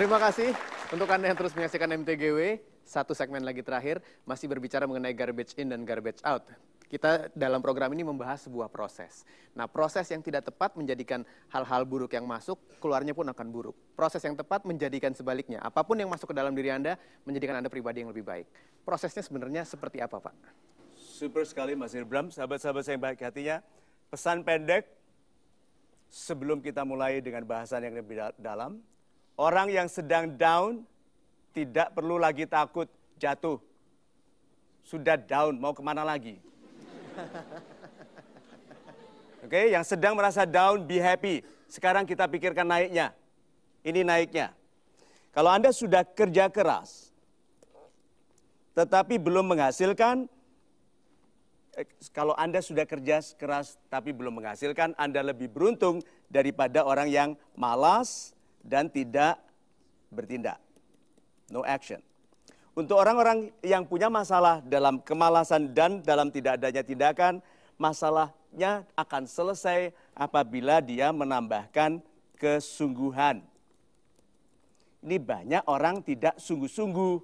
Terima kasih untuk Anda yang terus menyaksikan MTGW. Satu segmen lagi terakhir masih berbicara mengenai garbage in dan garbage out. Kita dalam program ini membahas sebuah proses. Nah, proses yang tidak tepat menjadikan hal-hal buruk yang masuk, keluarnya pun akan buruk. Proses yang tepat menjadikan sebaliknya. Apapun yang masuk ke dalam diri Anda, menjadikan Anda pribadi yang lebih baik. Prosesnya sebenarnya seperti apa, Pak? Super sekali, Mas Irbram. Sahabat-sahabat saya yang baik hatinya, pesan pendek sebelum kita mulai dengan bahasan yang lebih dalam, Orang yang sedang down tidak perlu lagi takut jatuh. Sudah down, mau kemana lagi? Oke, okay, yang sedang merasa down, be happy. Sekarang kita pikirkan naiknya. Ini naiknya. Kalau Anda sudah kerja keras, tetapi belum menghasilkan, eh, kalau Anda sudah kerja keras tapi belum menghasilkan, Anda lebih beruntung daripada orang yang malas, dan tidak bertindak. No action. Untuk orang-orang yang punya masalah dalam kemalasan dan dalam tidak adanya tindakan, masalahnya akan selesai apabila dia menambahkan kesungguhan. Ini banyak orang tidak sungguh-sungguh.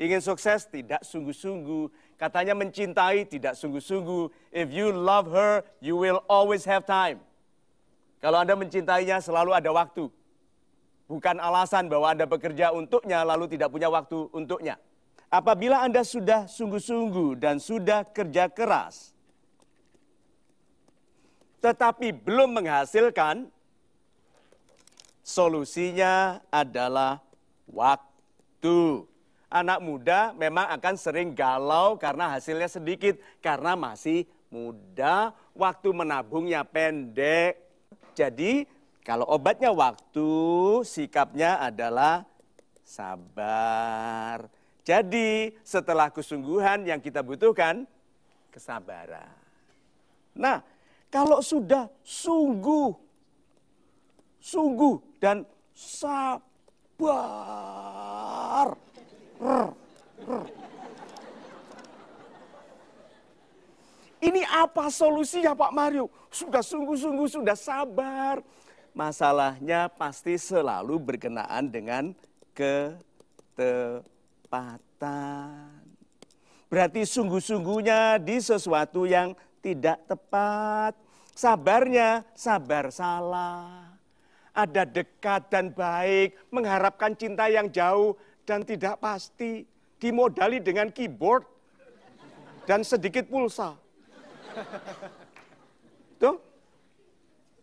Ingin sukses tidak sungguh-sungguh. Katanya mencintai tidak sungguh-sungguh. If you love her, you will always have time. Kalau Anda mencintainya selalu ada waktu bukan alasan bahwa Anda bekerja untuknya lalu tidak punya waktu untuknya. Apabila Anda sudah sungguh-sungguh dan sudah kerja keras, tetapi belum menghasilkan, solusinya adalah waktu. Anak muda memang akan sering galau karena hasilnya sedikit, karena masih muda, waktu menabungnya pendek. Jadi kalau obatnya waktu, sikapnya adalah sabar. Jadi setelah kesungguhan yang kita butuhkan, kesabaran. Nah, kalau sudah sungguh, sungguh dan sabar. Rr, rr. Ini apa solusinya Pak Mario? Sudah sungguh-sungguh, sudah sabar, masalahnya pasti selalu berkenaan dengan ketepatan. Berarti sungguh-sungguhnya di sesuatu yang tidak tepat. Sabarnya sabar salah. Ada dekat dan baik, mengharapkan cinta yang jauh dan tidak pasti. Dimodali dengan keyboard dan sedikit pulsa. Tuh?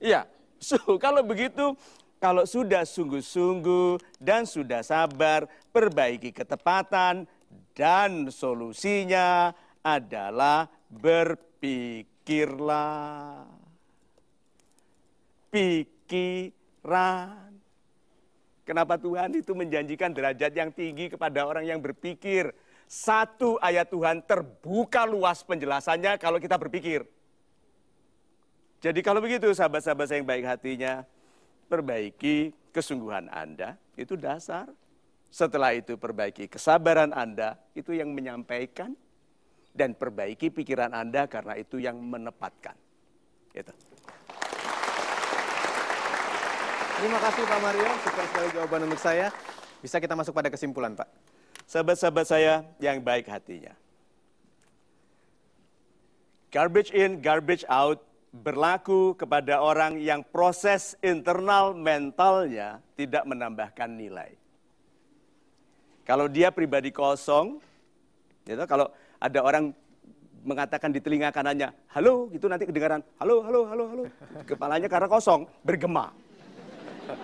Iya, So, kalau begitu, kalau sudah sungguh-sungguh dan sudah sabar, perbaiki ketepatan dan solusinya adalah berpikirlah. Pikiran. Kenapa Tuhan itu menjanjikan derajat yang tinggi kepada orang yang berpikir? Satu ayat Tuhan terbuka luas penjelasannya kalau kita berpikir. Jadi kalau begitu sahabat-sahabat saya yang baik hatinya, perbaiki kesungguhan Anda, itu dasar. Setelah itu perbaiki kesabaran Anda, itu yang menyampaikan. Dan perbaiki pikiran Anda karena itu yang menepatkan. Itu. Terima kasih Pak Mario, super sekali jawaban untuk saya. Bisa kita masuk pada kesimpulan Pak. Sahabat-sahabat saya yang baik hatinya. Garbage in, garbage out berlaku kepada orang yang proses internal mentalnya tidak menambahkan nilai. Kalau dia pribadi kosong, gitu, kalau ada orang mengatakan di telinga kanannya, halo, itu nanti kedengaran, halo, halo, halo, halo. Kepalanya karena kosong, bergema.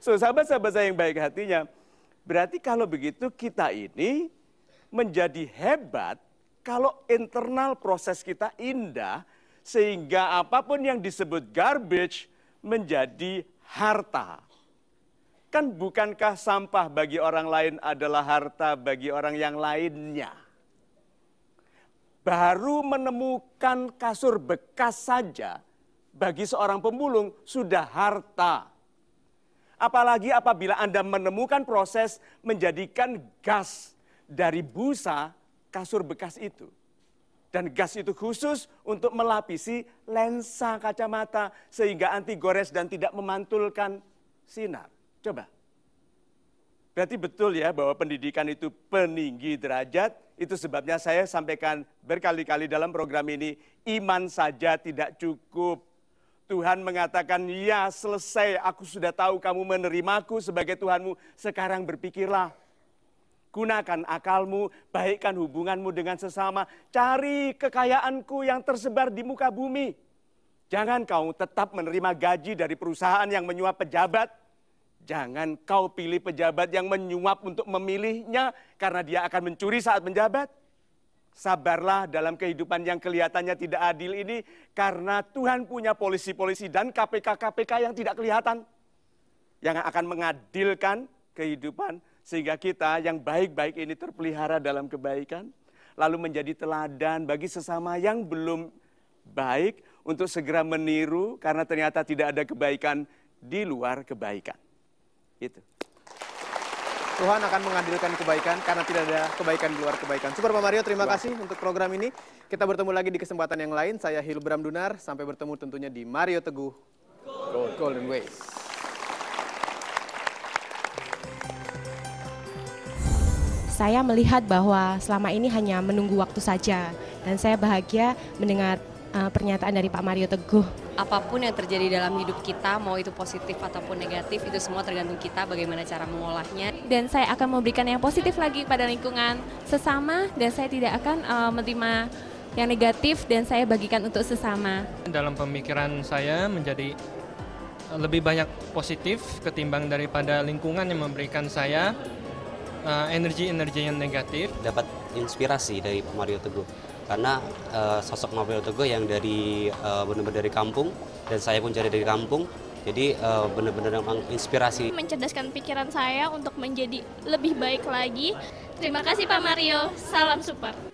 So, sahabat-sahabat saya yang baik hatinya, berarti kalau begitu kita ini menjadi hebat kalau internal proses kita indah, sehingga apapun yang disebut garbage menjadi harta. Kan bukankah sampah bagi orang lain adalah harta bagi orang yang lainnya? Baru menemukan kasur bekas saja bagi seorang pemulung sudah harta. Apalagi apabila Anda menemukan proses menjadikan gas dari busa kasur bekas itu. Dan gas itu khusus untuk melapisi lensa kacamata sehingga anti gores dan tidak memantulkan sinar. Coba. Berarti betul ya bahwa pendidikan itu peninggi derajat. Itu sebabnya saya sampaikan berkali-kali dalam program ini, iman saja tidak cukup. Tuhan mengatakan, ya selesai, aku sudah tahu kamu menerimaku sebagai Tuhanmu. Sekarang berpikirlah, Gunakan akalmu, baikkan hubunganmu dengan sesama, cari kekayaanku yang tersebar di muka bumi. Jangan kau tetap menerima gaji dari perusahaan yang menyuap pejabat. Jangan kau pilih pejabat yang menyuap untuk memilihnya karena dia akan mencuri saat menjabat. Sabarlah dalam kehidupan yang kelihatannya tidak adil ini karena Tuhan punya polisi-polisi dan KPK-KPK yang tidak kelihatan yang akan mengadilkan kehidupan sehingga kita yang baik-baik ini terpelihara dalam kebaikan, lalu menjadi teladan bagi sesama yang belum baik untuk segera meniru karena ternyata tidak ada kebaikan di luar kebaikan. Itu. Tuhan akan menghadirkan kebaikan karena tidak ada kebaikan di luar kebaikan. Super Pak Mario, terima kasih untuk program ini. Kita bertemu lagi di kesempatan yang lain. Saya Hilbram Dunar, sampai bertemu tentunya di Mario Teguh Golden Ways. saya melihat bahwa selama ini hanya menunggu waktu saja dan saya bahagia mendengar uh, pernyataan dari Pak Mario Teguh. Apapun yang terjadi dalam hidup kita, mau itu positif ataupun negatif, itu semua tergantung kita bagaimana cara mengolahnya. Dan saya akan memberikan yang positif lagi pada lingkungan sesama dan saya tidak akan uh, menerima yang negatif dan saya bagikan untuk sesama. Dalam pemikiran saya menjadi lebih banyak positif ketimbang daripada lingkungan yang memberikan saya Eh, energi-energi uh, yang negatif. Dapat inspirasi dari Pak Mario Teguh karena uh, sosok Mario Teguh yang dari uh, benar-benar dari kampung dan saya pun jadi dari kampung jadi uh, benar-benar inspirasi Mencerdaskan pikiran saya untuk menjadi lebih baik lagi. Terima kasih Pak Mario. Salam super.